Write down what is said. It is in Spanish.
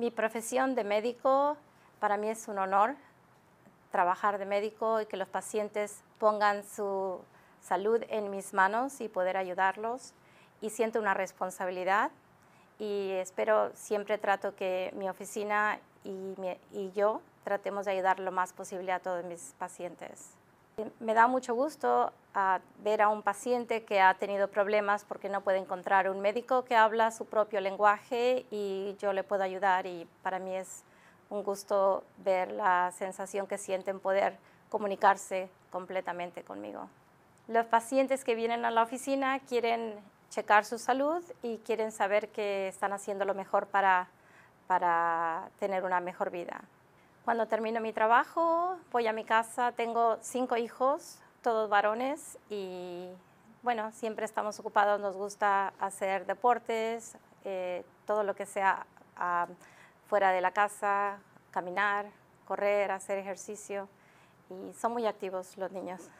mi profesión de médico, para mí es un honor trabajar de médico y que los pacientes pongan su salud en mis manos y poder ayudarlos. Y siento una responsabilidad y espero, siempre trato que mi oficina y, y yo tratemos de ayudar lo más posible a todos mis pacientes. Me da mucho gusto ver a un paciente que ha tenido problemas porque no puede encontrar un médico que habla su propio lenguaje y yo le puedo ayudar y para mí es un gusto ver la sensación que sienten poder comunicarse completamente conmigo. Los pacientes que vienen a la oficina quieren checar su salud y quieren saber que están haciendo lo mejor para tener una mejor vida. Cuando termino mi trabajo, voy a mi casa, tengo cinco hijos, todos varones, y bueno, siempre estamos ocupados, nos gusta hacer deportes, eh, todo lo que sea ah, fuera de la casa, caminar, correr, hacer ejercicio, y son muy activos los niños.